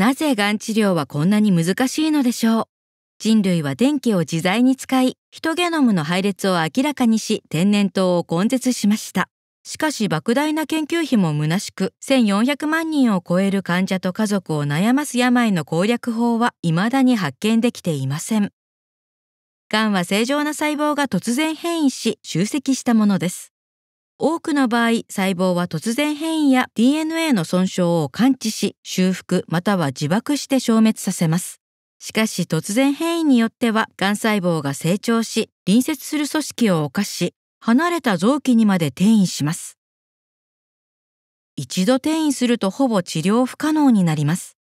なぜがん治療はこんなに難しいのでしょう人類は電気を自在に使い、ヒトゲノムの配列を明らかにし、天然痘を根絶しました。しかし、莫大な研究費も虚しく、1400万人を超える患者と家族を悩ます病の攻略法は未だに発見できていません。がんは正常な細胞が突然変異し、集積したものです。多くの場合、細胞は突然変異や DNA の損傷を感知し、修復または自爆して消滅させます。しかし突然変異によっては、がん細胞が成長し、隣接する組織を犯し、離れた臓器にまで転移します。一度転移するとほぼ治療不可能になります。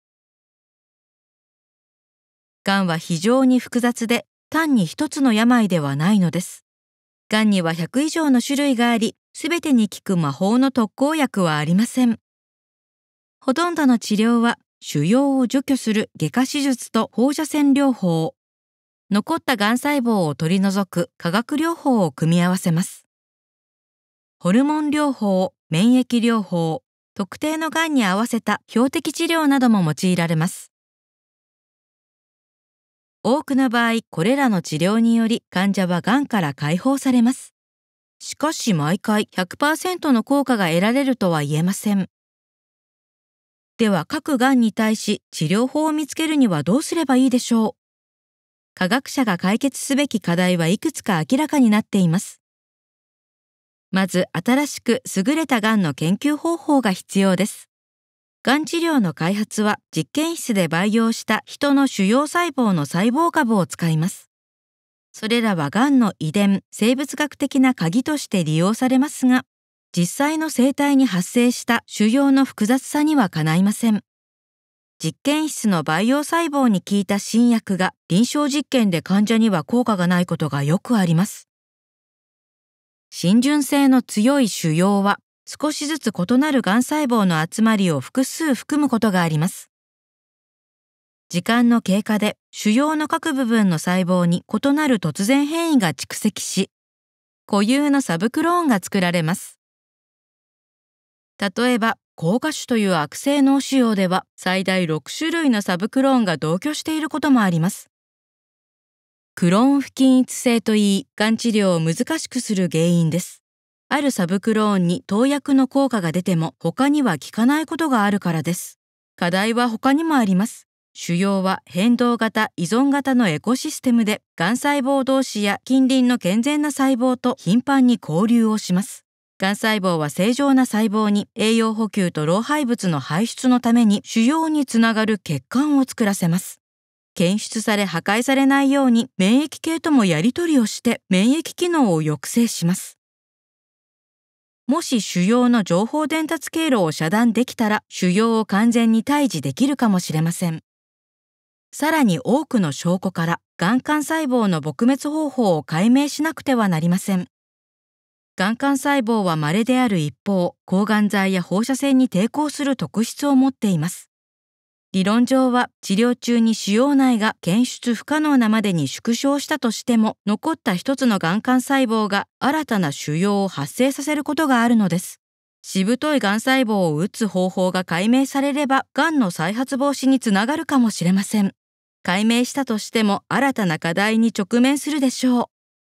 癌は非常に複雑で、単に一つの病ではないのです。がんには100以上の種類があり、すべてに効く魔法の特効薬はありません。ほとんどの治療は腫瘍を除去する外科手術と放射線療法、残ったがん細胞を取り除く化学療法を組み合わせます。ホルモン療法、免疫療法、特定のがんに合わせた標的治療なども用いられます。多くの場合、これらの治療により患者はがんから解放されます。しかし毎回100%の効果が得られるとは言えません。では各がんに対し治療法を見つけるにはどうすればいいでしょう科学者が解決すべき課題はいくつか明らかになっています。まず新しく優れたがんの研究方法が必要です。がん治療の開発は実験室で培養した人の主要細胞の細胞株を使います。それらはがんの遺伝、生物学的な鍵として利用されますが、実際の生態に発生した腫瘍の複雑さにはかないません。実験室の培養細胞に効いた新薬が臨床実験で患者には効果がないことがよくあります。浸潤性の強い腫瘍は少しずつ異なるがん細胞の集まりを複数含むことがあります。時間の経過で主要の各部分の細胞に異なる突然変異が蓄積し、固有のサブクローンが作られます。例えば、硬化種という悪性脳腫瘍では最大6種類のサブクローンが同居していることもあります。クローン不均一性といい、がん治療を難しくする原因です。あるサブクローンに投薬の効果が出ても他には効かないことがあるからです。課題は他にもあります。腫瘍は変動型依存型のエコシステムで、がん細胞同士や近隣の健全な細胞と頻繁に交流をします。がん細胞は正常な細胞に栄養補給と老廃物の排出のために腫瘍につながる血管を作らせます。検出され破壊されないように免疫系ともやり取りをして免疫機能を抑制します。もし腫瘍の情報伝達経路を遮断できたら腫瘍を完全に退治できるかもしれません。さらに多くの証拠からがん幹細胞の撲滅方法を解明しなくてはなりません。がん幹細胞は稀である一方、抗がん剤や放射線に抵抗する特質を持っています。理論上は治療中に腫瘍内が検出不可能なまでに縮小したとしても残った一つのがん幹細胞が新たな腫瘍を発生させることがあるのですしぶといがん細胞を打つ方法が解明されればがんの再発防止につながるかもしれません解明したとしても新たな課題に直面するでしょう。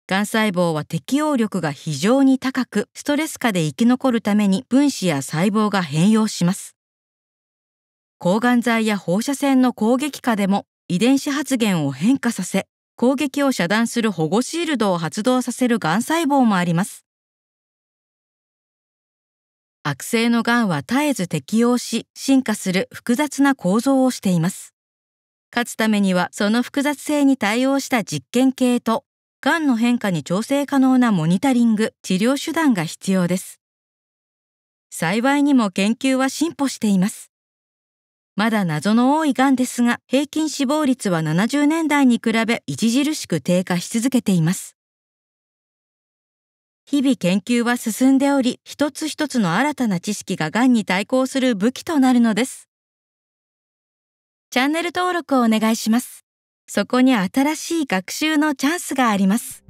がん細胞は適応力が非常に高く、ストレス下で生き残るために分子や細胞が変容します。抗がん剤や放射線の攻撃下でも遺伝子発現を変化させ、攻撃を遮断する保護シールドを発動させるがん細胞もあります。悪性のがんは絶えず適応し、進化する複雑な構造をしています。勝つためにはその複雑性に対応した実験系と、がんの変化に調整可能なモニタリング、治療手段が必要です。幸いにも研究は進歩しています。まだ謎の多いがんですが、平均死亡率は70年代に比べ著しく低下し続けています。日々研究は進んでおり、一つ一つの新たな知識ががんに対抗する武器となるのです。チャンネル登録をお願いします。そこに新しい学習のチャンスがあります。